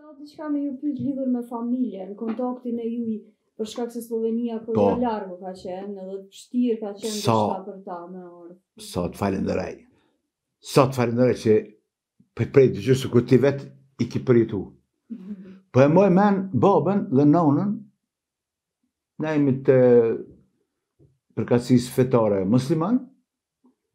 ka rëtë diqka me ju pyet lidhur me familjen, në kontaktin e juaj për shkak se Slovenia për po, një largë ka qenë, dhe të ka qenë në shkak për ta me orë. Sa të falen dhe Sa të falen dhe që për prej të gjithë, kër ti vetë i ki pritu. Po e moj men babën dhe nonën, na imi të përkacis fetare musliman,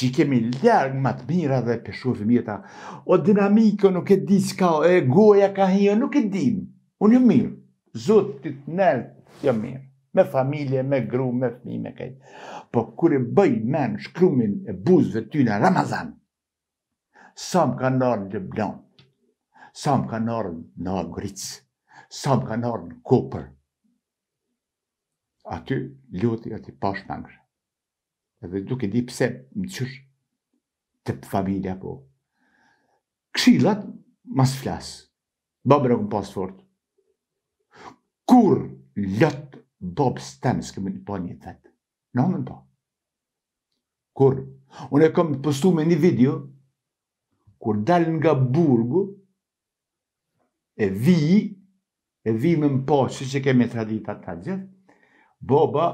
që kemi ljarë më të mira dhe peshu e fëmijeta, o dinamiko nuk e di s'ka, e goja ka hi, jo, nuk e di, unë jë mirë, zotë të të nërë, jë mirë, me familje, me gru, me fëmi, me kajtë. Po kërë bëj men shkrumin e buzëve ty në Ramazan, sa më ka nërë në Lëblon, sa më ka nërë në Agric, sa më ka nërë në Kopër, aty, luti, aty pashtë në ngërë dhe duke di pse më qësh të familja po. Kshilat, mas flas. Babër e këmë fort. Kur lot bob stem së këmë një po një vetë Në në po. Kur? Unë e këmë postu me një video, kur dalë nga burgu, e vijë, e vijë me më po, që që kemi tradita të të gjithë, boba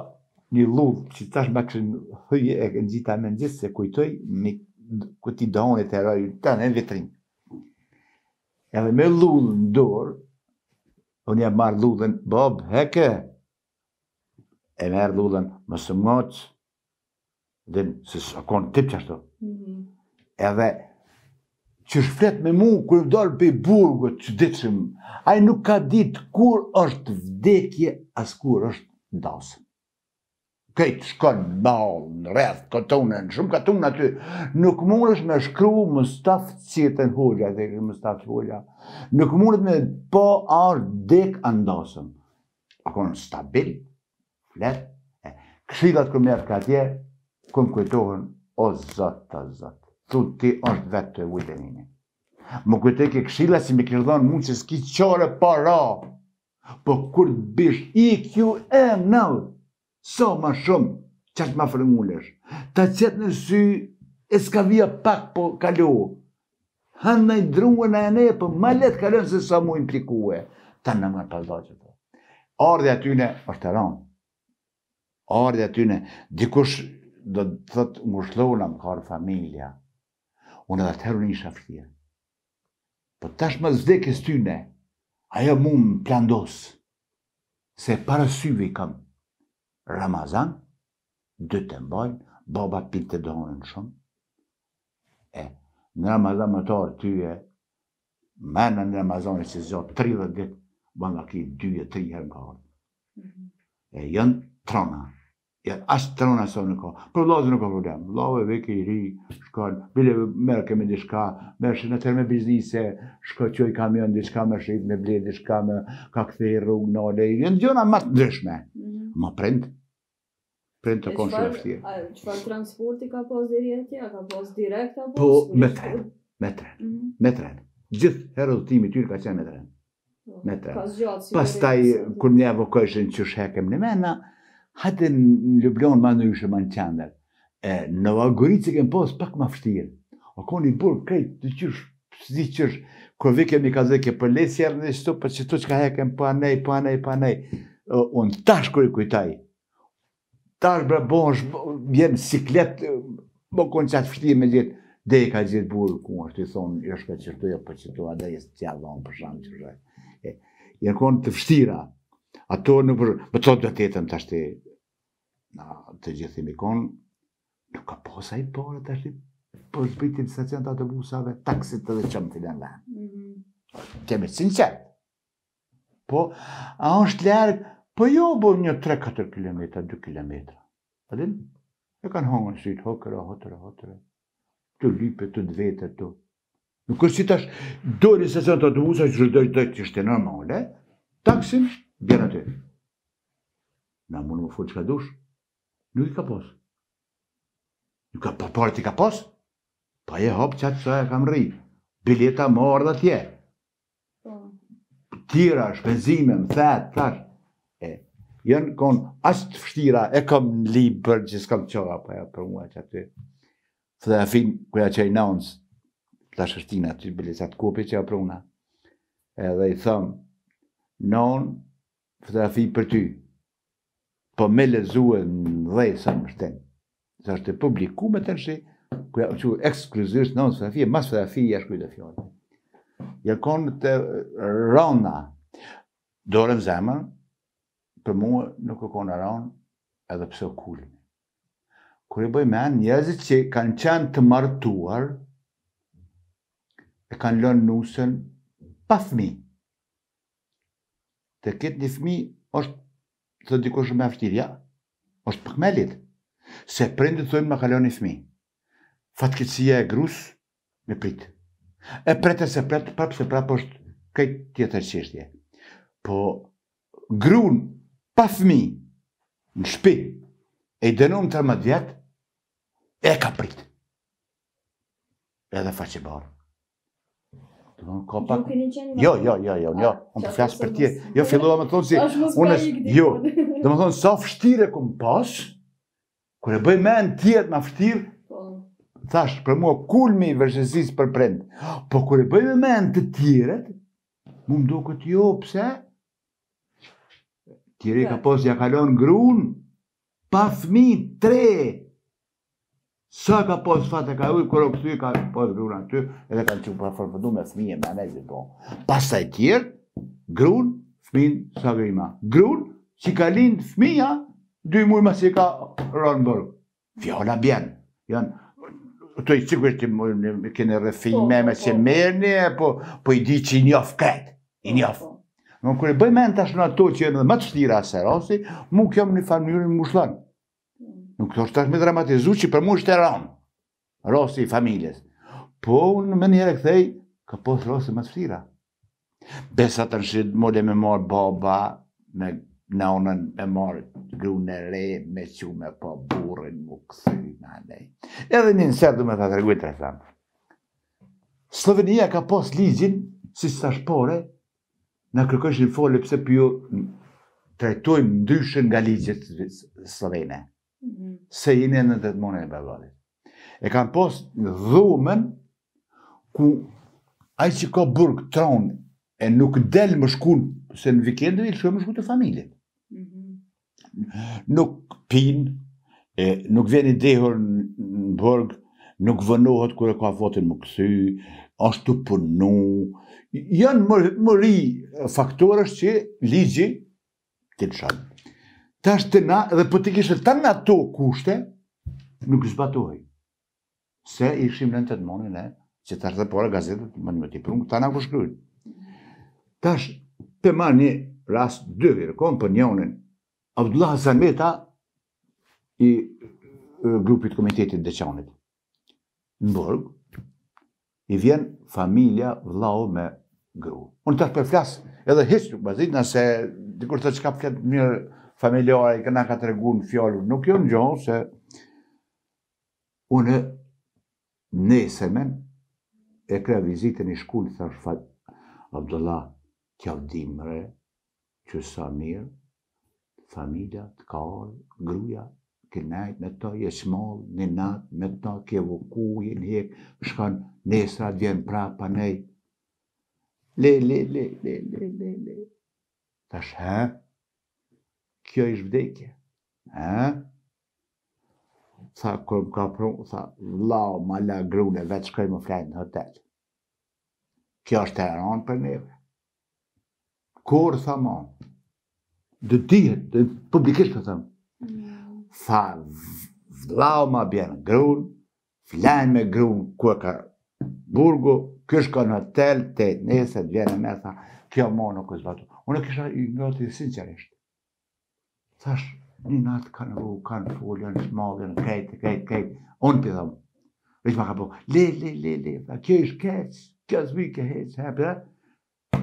një lullë që tash më kërën hëjë e në gjitha me nëzisë se kujtoj me këti dohën e të erojë të të në vitrin. Edhe me lullë në dorë, unë jam marrë lullën, Bob, heke, e merë lullën, më së mëgocë, dhe se së akonë tip që ashtu. Mm Edhe, që shflet me mu, kërë dollë për i burgët, që ditëshëm, ajë nuk ka ditë kur është vdekje, as kur është dasëm këtë shkon malë në redhë, këtune, në shumë këtune aty, nuk mundësh me shkru Mustaf Cirtën Hulja, dhe i Mustaf Hulja, nuk mundët me po arë dekë, andosëm, ako në stabil, fletë, e, kësidat kërë mërë ka tje, këmë kujtohën, o zëtë, o zëtë, thun ti është vetë të ujtënimi. Më kujtë e këshila si me kërdonë mund që s'ki qore para, po kur bish i kju e nëllë, Sa ma shumë është ma fërëngulesh, ta qëtë në sy, e s'ka vija pak po kalu, hanë në i drungë në e ne, po ma letë kalu se sa mu implikue, ta në më përdo po. që Ardhja ty në, është të ranë, ardhja ty në, dikush do të thëtë më shlona më karë familja, unë edhe të herë një shafëtje, po tash më zdekës ty ajo mu më plandosë, se parasyve i kamë, Ramazan, dy të mbajnë, baba pinë të donën shumë. E, në Ramazan më të orë ty e, në Ramazan e si zotë 30 ditë, banë në kje 2 e 3 herë nga orë. Mhm. E, jënë trona. Ja, ashtë trona sa nuk ka. Për lozë nuk ka problem. Lozë e veke i ri, shkon, bile merë keme në shka, merë shë në tërë me biznise, shko që i kamion, në shka me shqip, me bledë, në shka me ka këthej rrugë, në ole. jënë gjona matë ndryshme. Ma mhm. prendë. Për në të konë shërë eftje. qëfar transporti ka pos direkti, a ka pos direkt, apo? Po, me tren, me tren, mhm. me tren. Gjithë herë dhëtimi tyri ka qenë me tren, po, me tren. Pas taj, kër një evokojshën që shhekem në mena, hajte në Ljublion ma në ryshë ma në qender. Në vagurit që kemë pos, pak ma fështirë. A konë një burë krejtë të qysh, të zi qysh. Kër vike mi ka zekje për lesjerë në shtu, për që të që ka hekem, për po anej, për po anej, për Unë tash kër i kujtaj, Tash bre bosh, vjen siklet, bo kon qatë fështi me gjithë, dhe i ka gjithë burë, ku në është i thonë, i jo, është ka qërtuja, për po a dhe jesë tja dhonë për shamë që shaj. I në konë të fështira, ato në për, më të të të të të të të të të i të nuk ka të i porë të të të të të të të të të të të të të të të të Po jo bo një 3-4 km, 2 km. Adin, e kanë hangën si të hokër, a hotër, a hotër. Të lype, të dvete, të. Nuk është si tash, dori se do të të vusa, që rëdoj të të ishte normale, taksim, bjena të. Na mundu më fërë që ka dush, nuk i ka pos. Nuk ka përparë ti ka pos. Pa e hopë që atë e kam rri. Bileta më ardhë atje. Po. Tira, shpenzime, më thetë, tash jënë konë asë të fështira, e kom në libë për që s'kam qoha për ja për mua që aty. Thë dhe afin, kërja që i naonës, të shërtina të bilisat kupi që ja për una, edhe i thëm, non, fotografi për ty, po me lezuën në dhe i sa më shten, sa publiku me të nëshi, kërja që ekskluzisht naonë fotografi, mas fotografi i ashtu i dhe fjore. konë të rona, dorem zemën, për mua nuk e kërkon aran edhe pse u kul. Ku e bëj mend njerëzit që kanë qenë të martuar e kanë lënë nusën pa fëmijë. Të ketë një fmi, është të dikoshë me aftirja, është përkmelit, Se prindit të dojnë me kalonë një fmi. Fatkecija e grus me pritë. E prete se prete, prapë se prapë është kajtë tjetër qështje. Po, grunë pa fmi, në shpi, e i denon të rëmët vjetë, e ka pritë. Edhe faqe barë. Jo jo, jo, jo, jo, jo, jo, jo, jo, jo, jo, më për tje, jo, fillova me të thonë si, unë është, jo, dhe më thonë, sa fështire ku më pasë, kër e bëj me në tjetë ma fështirë, po. thash, për mua kulmi i vërshësisë për prendë, po kër e bëj me me në të tjiret, mu më do këtë jo, pëse? Kjeri ka posë ja kalon grun, pa fmi tre. Sa ka posë fatë e ka ujë, kërë o kështu i ka posë grun aty, edhe kanë që që përfërpëdu me fmi e me nejë po. Pas taj tjerë, grun, fmi sa grima. Grun, që ka linë fmi dy mujë ma si ka rronë bërë. Fjolla bjenë, janë. Të i cikur të kene rëfinjme po, me po, që po. mërë një, po i di që i njofë këtë, i njofë. Në kërë bëjmë e në tash shumë ato që jenë dhe më të shtira se rasi, mu kjo më një familjë në mushlan. Nuk të është tash me dramatizu që për mu është e ranë, rasi i familjes. Po, në më njëre këthej, ka posë rasi më të shtira. Besa të nëshit, mole me marë baba, me naunën me marë grunë re, me që me pa burën, mu kësi, na Edhe një nësërë du me të të të rëthamë. Slovenia ka posë ligjin, si së tashpore, në kërkosh një folë pse për po ju trajtojmë ndryshën nga ligjet slovene. Mm Se në të të e bërbalit. E kam pos dhumën ku ajë që ka burg tronë e nuk del më shkun se në vikendëve i më shku të familje. Mhm. Nuk pinë, nuk vjen i dehur në burg, nuk vënohet kërë ka votin më kësy, është të punu, janë mëri faktorës që ligji të në shanë. Ta është të na, dhe për po të kishtë të na to kushte, nuk zbatohi. Se ishim në të të monin e, që të është dhe pora gazetët, më një të i prungë, ta na kushkryjnë. Ta është të marë një rast dy virkon për njonin, Abdullah Zameta i grupit komitetit dëqanit, në burg, i vjen familja vlau me gru. Unë të të flasë edhe hisë, më zhitë nëse dikur të qka ka përket mirë familjore, i këna ka të regu në nuk jo në gjohë, se unë në esemen e kre vizitën i shkullë, thash fatë, Abdullah, kjo dimre, që sa mirë, familja, të kaoj, gruja, kënajt me ta, je smal, një natë, me ta, ke voku, je në hek, shkan nesra të vjen pra pa nej. Le, le, le, le, le, le, le. Ta shë, ha? Kjo ishtë vdekje. Ha? Tha, kërëm ka prunë, tha, la, ma la grune, vetë shkoj më flajnë në hotel. Kjo është e ranë për neve. Kërë, tha, ma? Dë dihet, publikisht, të po thëmë. Mm tha, vlau ma bjenë grunë, flenë me grunë, ku e ka burgu, kështë në hotel, të e nëse, të vjenë me, tha, kjo mo në kësë batu. Unë kësha i ngëti sinqerisht. Thash, një natë kanë vu, kanë fulë, në shmogë, në kejtë, kejtë, kejtë, unë për dhëmë. Vëqë ma ka po, le, le, le, le, tha, kjo ishë keqë, kjo zbi ke heqë, he, për dhe,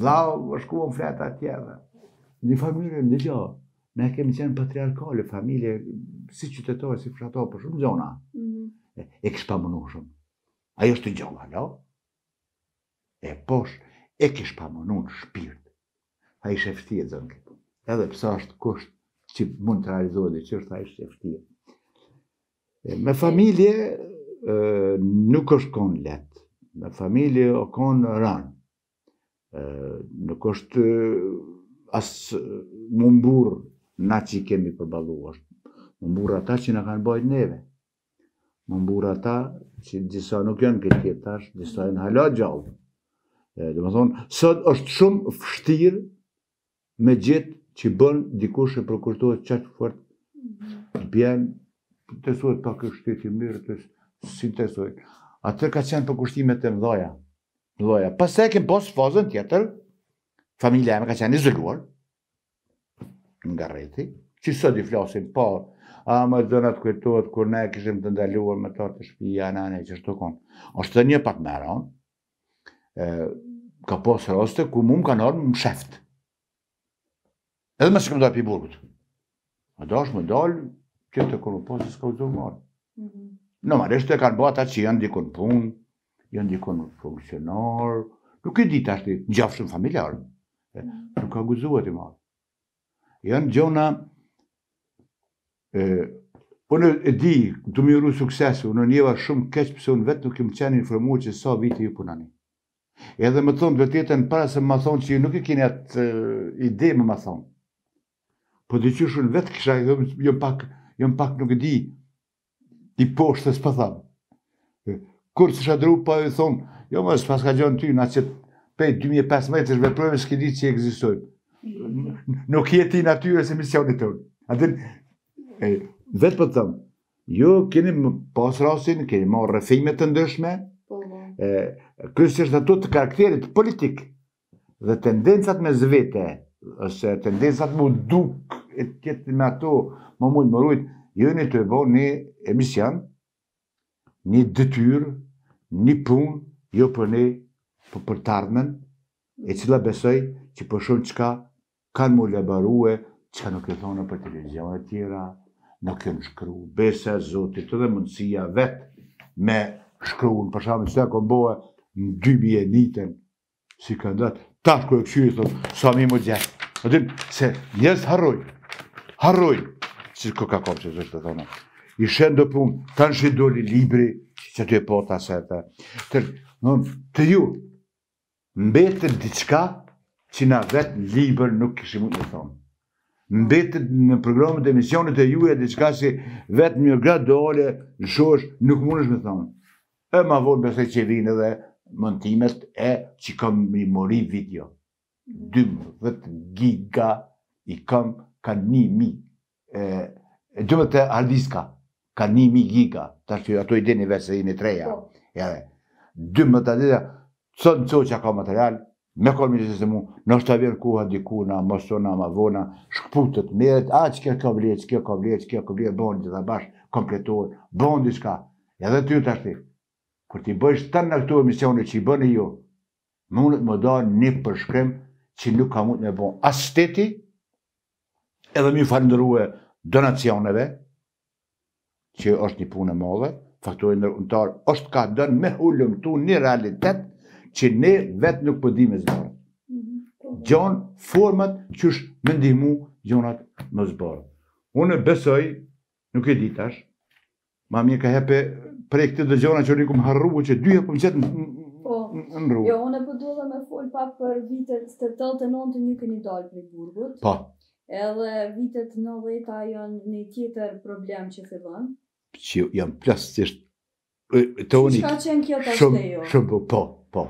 vlau, vë shkuon më fletë atjeve. Një familje, një gjohë, ne kemi qenë patriarkale, familje, si qytetore, si fratore, për shumë zona. Mhm. E, kështë pa mënu shumë. Ajo është të gjoha, lo? E posh, e kështë pa mënu në shpirt. A zënë këtu. Edhe pësa është kusht që mund të realizohet dhe që është a i Me familje nuk është konë letë. Me familje o konë rënë. Nuk është asë më na që i kemi përbalu është. Më mbura ta që në kanë bajt neve. Më mbura ta që disa nuk janë këtë kjetë tash, disa janë hala gjallë. Dhe më thonë, sot është shumë fështirë me gjithë që bën dikush e prokurtohet qatë fërt mhm. bjenë, të suet pak e shtetë i mirë, të si të Atër ka qenë për e mdoja. Mdoja. Pas e kem pos fazën tjetër, familja e me ka qenë izoluar, nga rreti, që sot i flasim po, a më të dëna të kur ne kishim të ndaluar me tërë të shpija, në anë e që të konë. një pak me ronë, ka posë rostë, ku mu më ka nërë më sheftë. Edhe më shkëm këmë dojë për burgët. A më dollë, që të këllu s'ka u dhëmë marë. Mhm. Në marë, kanë bëa ta që janë dikon punë, janë dikon funksionarë, nuk e ditë ashtë një gjafshën familjarë, mhm. nuk ka guzuhet i marë janë gjona e, unë po e di të miru suksesu, unë njeva shumë keq pëse unë vetë nuk im qenë informuar që sa vite ju punani. Edhe më thonë, dhe tjetën para se më thonë që ju nuk e kini atë ide më më thonë. Po dhe që shumë vetë kësha, jëmë pak, pak nuk e di i poshtë të spëthamë. Kur të shadru, pa e thonë, jo më s'pas ka gjonë ty, na që pejtë 2015 të shveprojme s'ki di që i egzistojnë nuk jeti natyres e misionit tërë. atër, vetë për po thëmë, ju keni pas rasin, keni marë rëfimet të ndëshme, po, po. e, është ato të karakterit politik dhe tendencat me zvete, ose tendencat mu duk e tjetë me ato, më mund më rujtë, ju një të e bo një emision, një dëtyrë, një punë, jo për një për, për tardmen, e cila besoj që përshon qka përshon kanë mu lebarue që nuk e thonë për televizionet tjera, nuk e në shkru, besa zotit dhe mundësia vetë me shkru në përshamit së të komboja në dy bje si si këndat, ta shku e këshyri, thotë, sa mi më gjenë. Në se njëzë harroj, harroj, si kë ka kom që të të thonë. I shenë do punë, ta në shidoli libri, që të e po të Të ju, mbetën diçka, që na vetë në liber nuk kishë mund të thonë. Mbetët në programët e emisionit e juja, dhe qëka si vetë një gratë dole, në shosh, nuk mund është me thonë. E ma vonë përse që vinë edhe mëntimet e që kam një mori video. 12 giga i kam ka një mi. Gjëmë të hardiska, ka një mi giga. Ta që ato i dini vese i një treja. 12 po. giga, sot në co që ka material, Me kolë mirë se mu, nështë të vjenë kuha dikuna, mosona, ma vona, shkputët, merët, a, që kjo ka vlejt, që kjo ka vlejt, që kjo ka vlejt, bëhën dhe bashkë, kompletohet, shka. E edhe ty të ashti. Kër ti bëjsh tërë në këtu emisione që i bëni ju, mundet më da një përshkrim që nuk ka mund me bëhën. A shteti, edhe mi falëndërue donacioneve, që është një punë e madhe, faktuar në është ka dënë me hullëm tu një realitetë, që ne vetë nuk përdi po me zbarët. Mhm. Gjonë format që është me ndihmu gjonat më zbarët. Unë e besoj, nuk e ditash, ma mje ka hepe prej këtë dhe gjonat që unë i kumë harru, që dy e pëmë qëtë po, në në rrugë. Jo, unë e përdova po me fol pa për vitet së të tëllë të nëntë një këni dalë për burgut. Pa. Edhe vitet në dhejta janë një tjetër problem që të bënë. Që janë plasë të ishtë... Që ka qenë kjo të ashtë jo? shumë, po, po.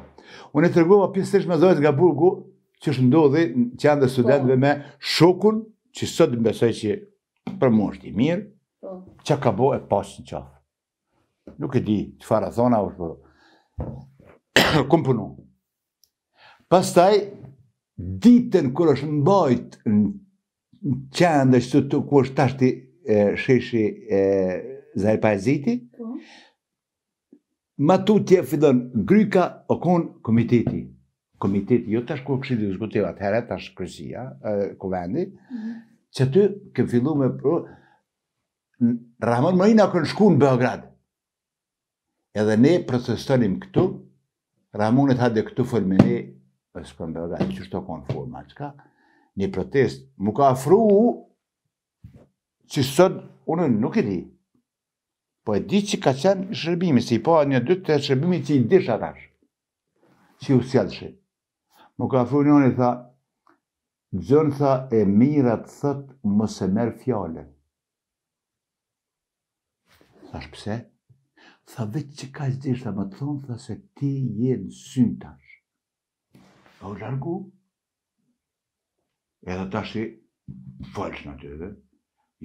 Unë e të rëgohë ma me dhojtë nga burgu, që është ndodhi që janë dhe po. studentëve me shokun, që sot më besoj që për mu është i mirë, po. që ka bo e pasë në qafë. Nuk e di që fara thona, u shpo, këmë punu. Pastaj, ditën kër është në bajtë në që janë dhe që të ku është tashti sheshi Zahir Paeziti, po. Ma tu tje fidon gryka o konë komiteti. Komiteti, jo tash kërë këshidit diskutiva të heret, tash kërësia, kërëvendit, mhm. që ty kem fillu me pru, Rahman Mojina kënë shku në Beograd. Edhe ne protestonim këtu, Rahman e thade këtu fëllë me ne, është për në Beograd, që shto konë fëllë, ma qka, një protest, mu ka afru, që sot, unë nuk e di, Po e di që ka qenë i shërbimi, si i po një dytë të shërbimi që i dish atash, që u sjallëshe. Më ka fru njënë i tha, gjënë tha e mirat thëtë më se merë fjallën. Tha shpëse? Tha vetë që ka qdish, tha më të thonë, tha se ti jenë synë tash. Pa po u largu. Edhe tash i falsh në tyve,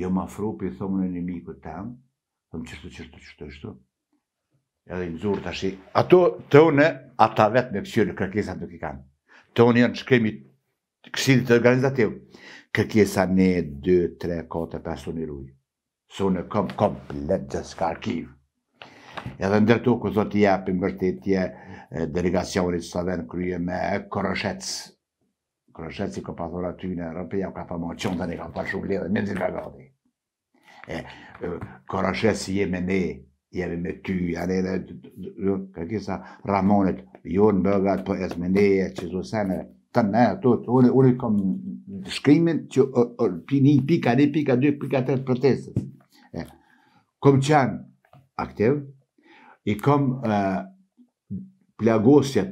jo ma i thomë në një miku të tamë, Thëmë qërtu, qërtu, qërtu, qërtu. Edhe i mëzurë të ashi. Ato të ata vetë me pësirë kërkesa nuk i kanë. Të janë shkrimi kësidit të organizativë. Kërkesa ne, 2, 3, 4, 5 të miru. rujë. une kom, kom, let gjithë s'ka arkivë. Edhe ndërtu, ku thot i japim vërtetje, delegacionit së të venë kryje me koroshetës. Koroshetës i ko pa thora ty në Europë, ja ka fa ma qëndën i ka pa shumë ledhe, në zinë ka e, e korashe si jemi ne, jemi me ty, a jo, ka kisa Ramonet, jo në bëgat, po me ne, e që zosene, të ne, ato, unë i kom shkrimin që pi një pika, një pika, dy pika, tret për tesës. kom qenë aktiv, i kom plagosjet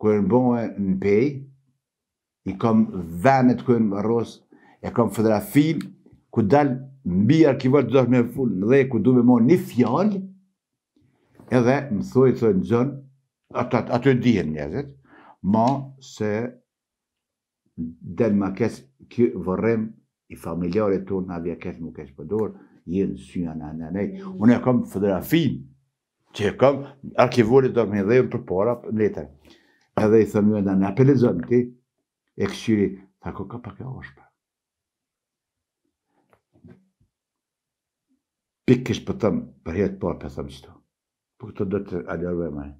kërën bëhe në pej, i kom venet kërën rros, e kom fotografim, ku dalë mbi arkivar të dhash me full dhe ku du me morë një fjallë, edhe më thuj, thuj, në zonë, atë e dihen njëzit, ma se denë ma kesë kjo vërrem i familjarit të në avja kesë më kesë përdojrë, jenë syna në në nejë. Unë e kam fëdrafin, që e kam arkivar të dhash me dhejën për para për në letër. Edhe i thëmë në në apelizën ti, e këshiri, Ako ka pak e oshpa. pikë po për thëmë, për jetë parë për po thëmë qëto. Po për të do të aljarëve majë.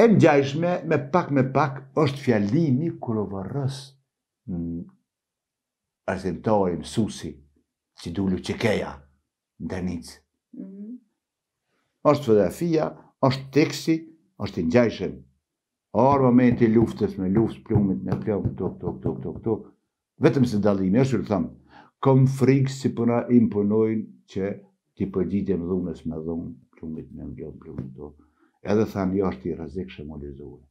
E në gjajshme, me pak me pak, është fjallimi kurovarës në mm, arzentojë, susi, që du luqikeja, në dërnicë. Mhm. është fotografia, është teksi, është i në gjajshme. Arë momenti luftës me luftës, plumit me plumit, këto, këto, këto, këto. Vetëm se të është të të të të të të ti përgjitëm dhunës me dhunë, plumit me më gjëmë, plumit do. Edhe thamë, jo është i rëzik shumë lizurë.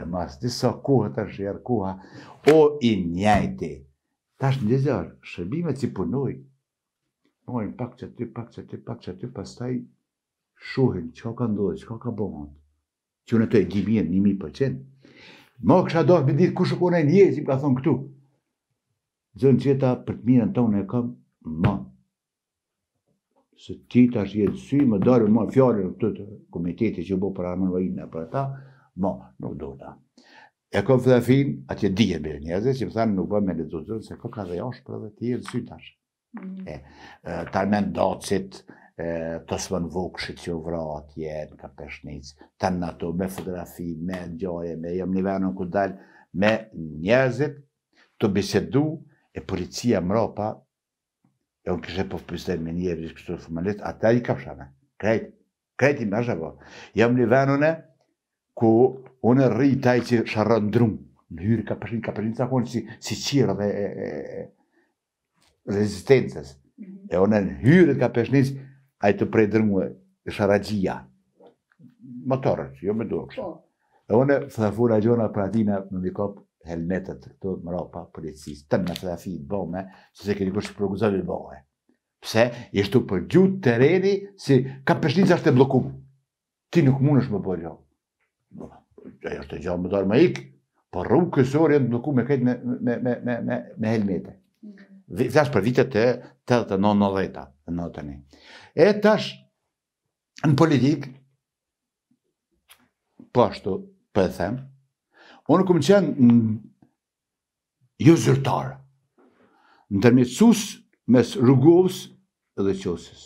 E mas disa kuha të shjerë kuha, o i njajti. Ta është një zërë, shërbime që punoj. Mojnë pak që ty, pak që ty, pak që ty, pas taj shuhin, që ka ndodhë, që ka bohën. Që në të e gjimien, një mi përqen. Ma kësha dohë, me ditë kushë kone një, që ka thonë këtu. Zënë qëta për të mirën tonë e kam, ma, se ti të ashtë sy, më dorë më fjallë në këtë të komiteti që bo për Armën Vajinë e për ata, ma, nuk do ta. E ka fëtë e finë, atje dhije bërë njëzë, që më thanë nuk bërë me në të se ka ka dhe jashë për dhe të jetë sy të mhm. Ta në të sëmën vënë që vratë jetë, ka peshnicë, të në ato, me fotografi, me gjoje, me jam në venën këtë dalë, me njëzë, të bisedu, e policia mrapa e unë kështë po e po përpistaj me njerë i kështë të fëmëllit, a ta i kapshane, krejt, krejt i me është po. e bërë. Jam një venune, ku unë rri taj që sharrë në në hyrë ka përshinë, ka përshinë, të përshinë, ka si qirë dhe rezistencës. Mhm. E unë në hyrë ka përshinë, a i të prej drungë, e sharrë gjia, jo me duhe kështë. Po. E unë thëfura gjona pra tina në një kopë, helmetet këtu në Europa, policisë, të na trafi, bome, që se këtë kështë progëzori bome. Pse, jeshtë të gjut tereni, si ka përshnitë është e bloku. Ti nuk mundesh më bërë jo. Ja, është të gjallë më darë më ikë, po rrumë kësori e të bloku me këtë me, me, me, me, me, me helmete. për vitet e të të në në dhejta, në të një. E tash, në politikë, po ashtu, po e themë, Unë këmë qenë jo zyrtarë, në susë, mes rrugovës dhe qosës.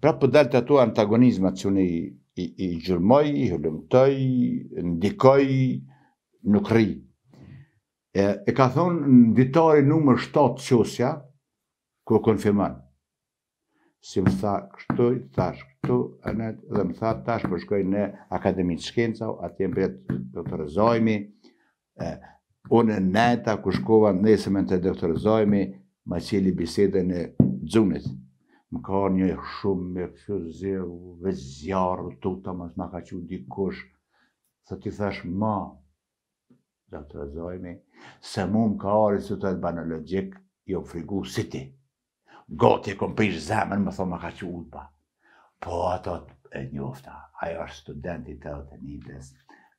Pra për dalë të ato antagonizmat që unë i, i, i gjërmoj, i hëllëmëtoj, ndikoj, nuk ri. E, e ka thonë në ditari numër 7 qosja, ku konfirman. Si më tha, kështoj, thash, këtu në dhe më thatë tash për po shkoj në Akademi të Shkenca, atje më bretë doktorizojmi, unë në ku shkova në nesëmën të doktorizojmi, ma qeli bisede në dzunit. Më ka një shumë me këfjuzi, vëzjarë, tuta, më të më ka që dikush, sa ti thash ma, doktorizojmi, se mu më ka arë i sotet banologjik, jo frigu si ti. Gotje, kom ishtë zemën, më thonë më ka që udba. Po ato e njofta, ajo është studenti të të njëtës,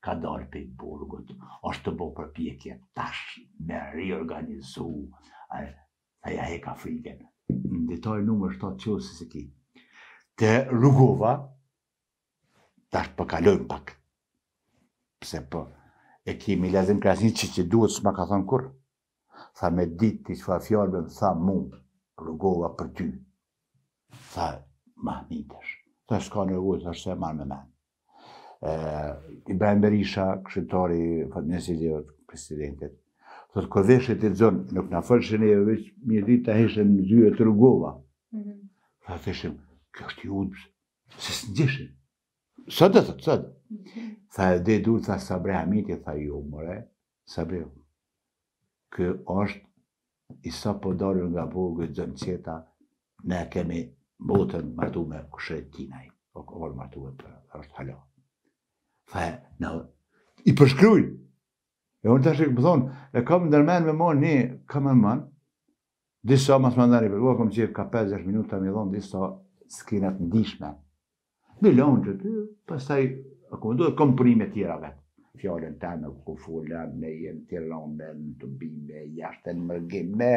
ka dalë për burgut, është të bo për pjekje tash me riorganizu, e ja e ka frike. Në ditaj nëmër është të qësë se ki. Te rrugova, tash për po pak, pëse për po? e ki lezim krasni që që duhet së ka thonë kur, tha me ditë të që fa fjallëve tha mund, rrugova për ty, tha Mahmitesh. Ta është ka në ujë, të është se marrë me menë. I Ben Berisha, këshëtari, nësili e presidentit, të të këdheshe të zonë, nuk në fërshën e e veç, mi e ditë të heshen në zyre të rëgova. Mhm. Tha të heshen, kjo është i ujë, se së mhm. jo, në Sa Së të të të të të të të të të të të i të të nga të të të të botën martu me kushet tinaj, o po kohër martu e për është halo. Fe, në, i përshkryjnë, e unë të shikë pëthonë, e kam ndërmen me mojë një këmën mënë, disa mas më ndërri përgohë, kam qirë ka 50 minuta mi dhonë disa skinat ndishme. Milion që të pas taj, akumendu e kom tjera vetë fjallën ta në kufula, me jenë tiranë, me të bime, jashtën mërgim, me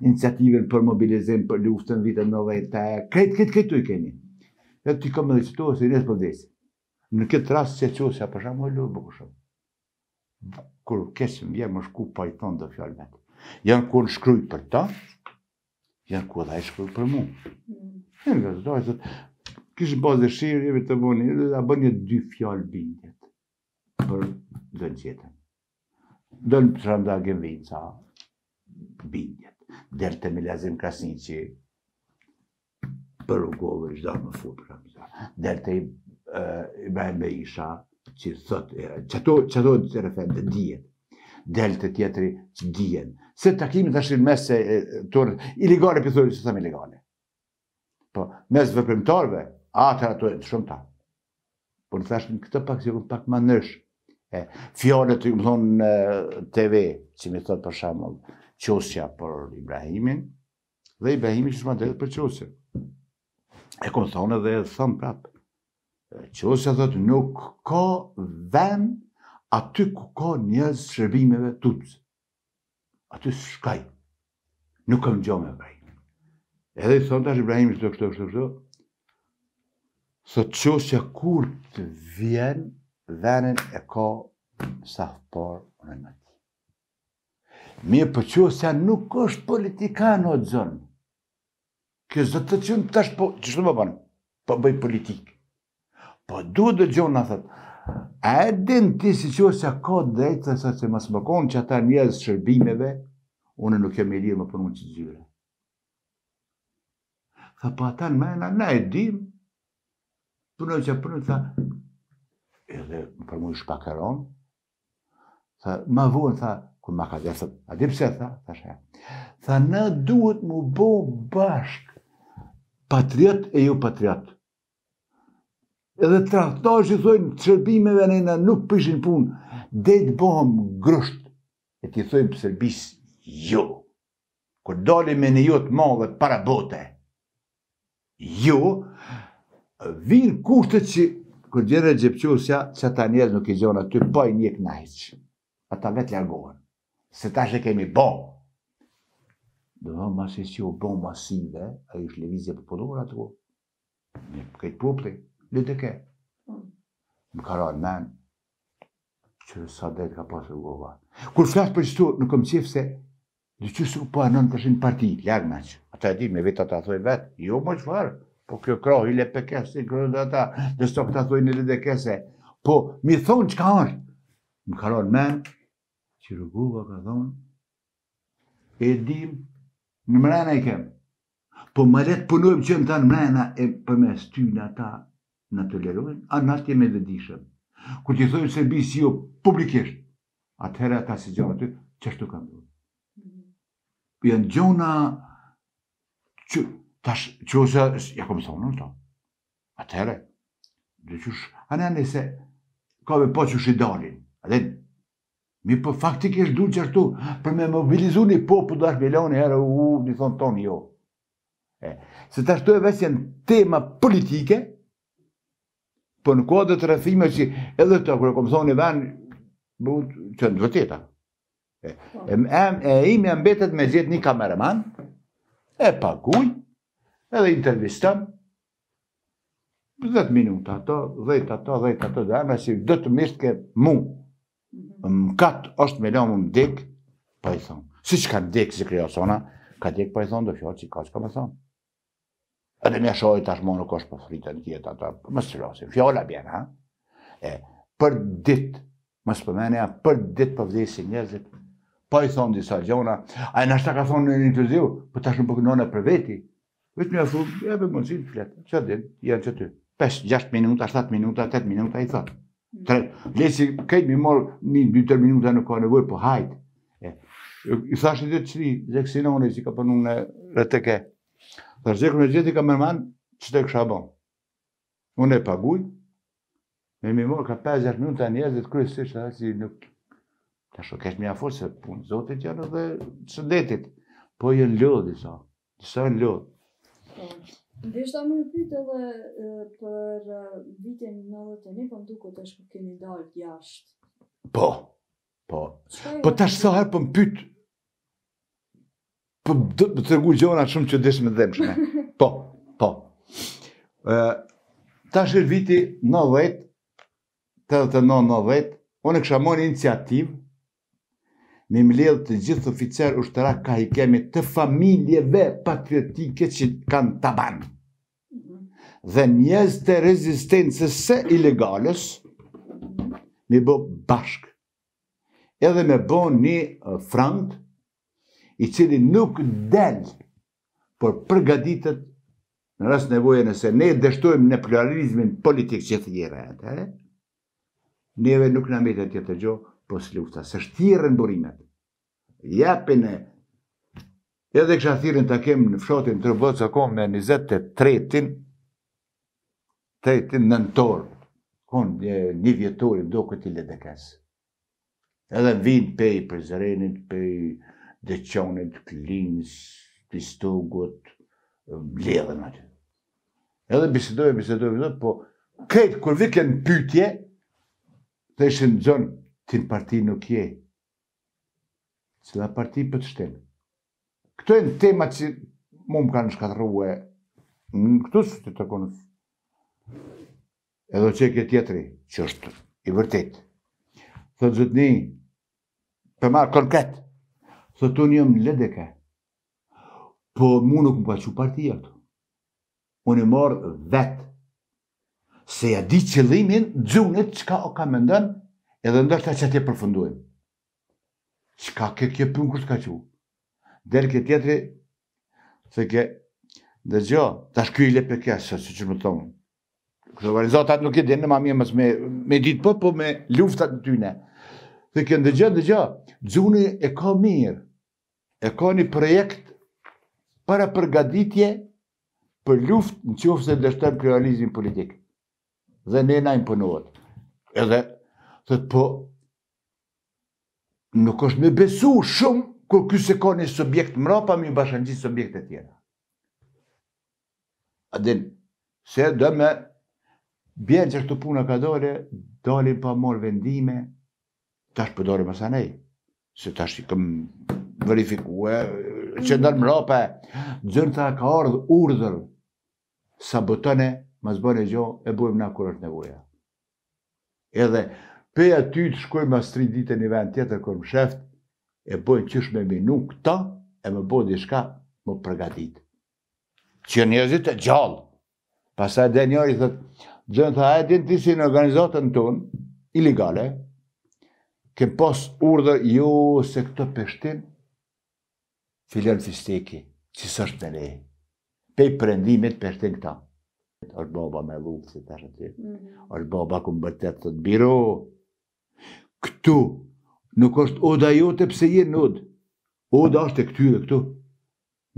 Iniciativen për mobilizim për luftën vitën në dhejta, kretë, kretë, kretë të i keni. E të i kom edhe qëtu, se për desi. Në këtë rast se që se për shumë, lu, bëku shumë. Kur kesëm jem më shku pa i dhe fjallën. vetë. Janë ku në shkryj për ta, janë ku edhe e shkryj për mu. Mm. kishë bazë dëshirë, jemi të bëni, dhe bëni dy fjallë bindje për dënë qëtën. Dënë për shënda gëmë vejnë ca bindjet. Dërë të me lezim kasin që për u gollë është dërë më furë për shëmë Dërë të i bëjnë me isha që thëtë, që do të të rëtë e dëndijet. Dërë të tjetëri që dëndijen. Se të takimit të shërë mes se tërë iligare për thërë që thëmë iligare. Po, mes vëpërmëtarve, atër ato e të shumë ta. por në thashtë në këtë pak, si ku pak ma nëshë, Fjallet të imëthon në TV, që mi thotë për shamë qosja për Ibrahimin, dhe Ibrahimin që shumë atë edhe për qosja. E kom thonë edhe e thonë prapë. Qosja thotë nuk ka ven aty ku ka njëz shërbimeve të Aty shkaj. Nuk ka më gjohë me Ibrahimin. Edhe i thonë të ashtë Ibrahimin që të kështë të kështë të kështë të kështë Thotë qosja kur të vjenë, dhenën e ka sa thëpar në nëtë. Mi e përqo se nuk është politikanë o të zonë. Kjo zë të qënë të është po, që shumë përbanë, po bëj politikë. Po du dhe gjonë në thëtë, a e din ti si qo se a ka drejtë, sa që më smëkon që ata njëzë shërbimeve, une nuk e i lirë më për mund që gjyre. Tha, pa po ata në mena, na e dim, përnoj që tha, edhe për mu i shpakaron, tha, ma vuën, tha, ku ma ka dhe, a di pse, tha, tha, shë, tha, në duhet mu bo bashk, patriot e ju patriot. Edhe traktorës i thojnë, të shërbimeve në në nuk pëshin punë, dhe të bohëm grësht, e ti thojnë për shërbis, jo, kër dalim me në jotë madhe para bote, jo, vinë kushtet që kur gjerë gjepqusja, që ta njerë nuk i gjonë aty, po i njek në heqë. Ata vetë ljargohen. Se ta që kemi bom. Do në ma se si u bom masive, a i shë levizje popullore atë ku. Në këtë popli, lëtë ke. Më karar men, që sa dhejtë ka pasë u gova. Kur flasë për qëtu, nuk kom qefë se, dhe që su po e nënë të shenë parti, ljarë me që. Ata e di, me vetë ata thoi vetë, jo më që Po kjo krohi le pekes, i krohi dhe ata, dhe sot këta thujnë edhe dhe kese. Po, mi thonë qka është? Më karonë men, që rëguva ka thonë, e dim, në mrena i kemë. Po më letë punojmë që në ta në mrena e për me sty në ata në të lerojnë, a në atë jemi dhe dishëm. Kër që thonë se bi si jo publikisht, atëherë ata si gjohë aty, që është ka kam dhonë. Mhm. Janë gjona Tash, që ose, ja kom thonë në to. A tere, dhe qësh, anë e se, ka me po qësh i dalin. adhe, mi po faktik e shdu që ashtu, për me mobilizu një popu për ashtë milion e herë, u, një thonë tonë jo. se tash të e vesjen tema politike, për në kodë të rëthime që edhe të kërë kom thonë një venë, bërë që në vëtjeta. E, e, e, e, e, e, e, e, edhe intervistëm, 10 minuta ato, 10 ato, 10 ato, dhe anë si do të mirë të ke mu, më katë është me lomë më dikë, pa i thonë, si që ka dikë si kryo sona, ka dikë pa i thonë, do fjallë që ka që ka me thonë. Edhe me shojë të ashmonë nuk është për po fritën tjetë ato, më së rrasim, fjalla bjena, ha? E, për ditë, më së përmenja, për ditë për po vdhesi njerëzit, pa i thonë disa gjona, a e nështë ta ka thonë në një intervju, për tash në për veti, Vetëm ja thu, ja be mund si flet. Ça din? Janë ty. 5 6 minuta, 7 minuta, 8 minuta i thot. Mm. Tre, le si kaj mi mor mi dy tre minuta nuk ka nevoj, po hajt. E, I thash i dhe të qëri, dhe kësinoni që ka përnu në rëtëke. Dhe zekru në gjithi ka mërman që të kësha bon. Unë e paguj, me mi mor ka 50 minuta njerë dhe të kryesisht, dhe si nuk... Ta shë kesh mi afor se punë zotit janë dhe së detit. Po jënë lodhë, disa. Disa jënë lodhë. Po. Dhe është më pyet edhe për vitin 90 dhe ne po duket të shkoj kemi dalë jashtë. Po. Po. Po tash sa herë po më pyet. Po të tregu gjona shumë që dish më Po, po. Ë tash është viti 90 89 90 unë kisha marrë iniciativë me mbledh të gjithë oficer ushtëra ka i kemi të familjeve patriotike që kanë taban. Dhe njëz të rezistencës se ilegales, me bo bashk. Edhe me bo një frant, i cili nuk del, por përgaditet në rrës nevoje nëse ne dështojmë në pluralizmin politik që të jera e nuk në mitë të tjetë të gjohë, pos lufta, se shtirën burimet. Japin e, edhe kësha thirën të kemë në fshotin të rëbëtë së me 23-tin, 3-tin nëntorë, kon një, një vjetori, do këtë i ledekes. Edhe vinë pej për zërenit, pej dëqonit, klins, pistogut, bledhen atë. Edhe bisedoj, bisedoj, bisedoj, po këtë kur vikën pytje, të në zonë në parti nuk je. Cila parti për të shtenë. Këto e në tema që mu më kanë shkatruhe, në këtu së të të konë. Edo që e kje tjetëri, që është i vërtet. Thë të zëtëni, për marë konkret, thë të një më ledeke, po mu nuk më ka që partia këtu. Unë i morë vetë, se ja di qëllimin, dzunit, që ka o ka mëndën, edhe ndërta që atje përfundojmë. Qka ke kjo pun kur s'ka që? Dere ke tjetëri, se ke, dhe gjo, ta shky i lepe kja, së që që më tonë. Këtë varizatat nuk e dinë, në ma mje mësë me, ditë po, po me luftat në tyne. Dhe kjo ndëgjë, ndëgjë, dzuni e ka mirë, e ka një projekt para përgaditje për luft në qofë se dështëm kriolizim politikë. Dhe ne na imponohet. Edhe thëtë po, nuk është me besu shumë, kur kjo se ka një subjekt mra, pa mi bashkën gjithë subjekt e tjera. Adin, se dhe me, bjerë që këtu puna ka dole, dolin pa morë vendime, tash për po dole mësa nej, se tash i këm verifikue, që ndër mm. mrapa, dzënë tha ka ardhë urdhër, sa botone, ma zbën e gjo, e bujmë na kur është nevoja. Edhe, e aty të shkojmë as 3 ditë një vend tjetër kur më sheft e bën qysh me minu këta e më bën diçka më përgatit. Që njerëzit e gjallë. Pastaj dhe njëri thot, gjënë tha, "A dinë ti si në organizatën tonë ilegale?" Kem pos urdhër jo se këtë peshtin filan fisteki, që së është me ne. Pej prendimit pështin këta. është baba me lukë, si të shëtë. Mm është baba ku më bërtet të të këtu. Nuk është oda jote pëse jenë në odë. Oda është e këtyre këtu.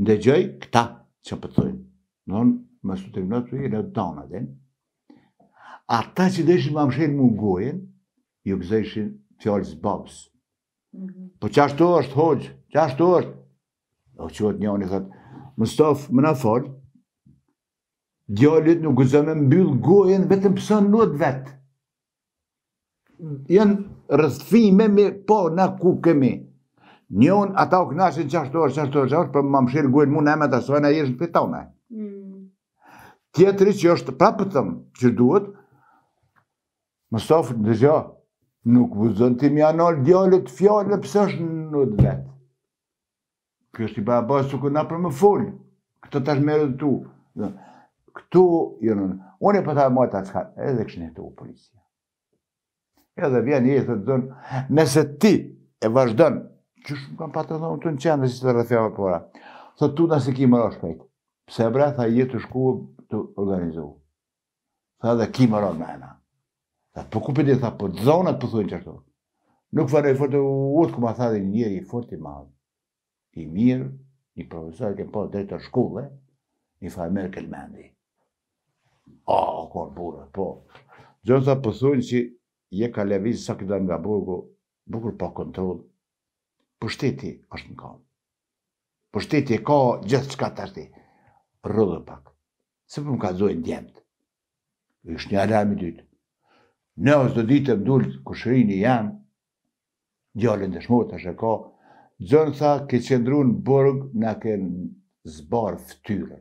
Ndë gjëj, këta, që pëtëtojnë. Po Nënë, më së të të rinatë, jenë e dana dhe në. Ata që dëshin më amshenë më ngojen, ju këzë fjallës babës. Po që ashtë është, hoqë, që ashtë është? O që vëtë një anë i thëtë, Mustafë, më në falë, gjallit nuk gëzëme mbyllë gojen, vetëm pësën në dhe vetë rëzfime me po na ku kemi. Njën, ata u knashin qashtu orë, qashtu orë, qashtu orë, për më më shirë gujnë në me ta sve në jeshtë për tome. Mm. Tjetëri që është prapëtëm që duhet, më sofë, dhe nuk vëzën ti imi nëllë djallët fjallë, pësë është në të vetë. Kjo është i ba bëjë suku na për më fullë, këtë të është merë dhe tu. Këtu, unë e përta po e mojta të skatë, edhe kështë në u edhe vjen i e të dënë, nëse ti e vazhdënë, që shumë kam patë të dhënë të në qenë, dhe si të rëthjave përra, të tu të nësi ki më rrë shpejtë, Pse e bre, tha i e të shku të organizu, tha dhe ki më rrë në ena, dhe për po ku përdi, tha për po zonat për po thujnë qërto, nuk farë e fërë të urtë, ku ma tha dhe njërë i fërë të madhë, i mirë, i profesor ke po dhe të shkullë, i farë merë mendi, a, ku a burë, po, Gjënë të pësojnë që je ka levizë sa këtë nga burgu, bukur pa kontrol, për shteti është në kam, Për shteti e ka gjithë qëka të ashti, rrëdhën pak. Se për po më ka zojnë djemët. është një alami dytë. Ne ozë do ditë e mdullë, janë, gjallën dhe shmurë të ashe ka, zënë tha, ke qëndru në burgë, në kënë zbarë fëtyre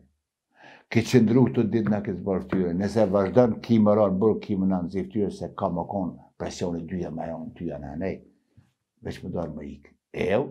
ke qëndru këtë ditë në këtë bërë fëtyre, nëse vazhdojmë ki më rarë bërë ki më në në zifëtyre, se ka më konë presjoni dyja me janë tyja në anej, veç më dojnë më ikë. E jo,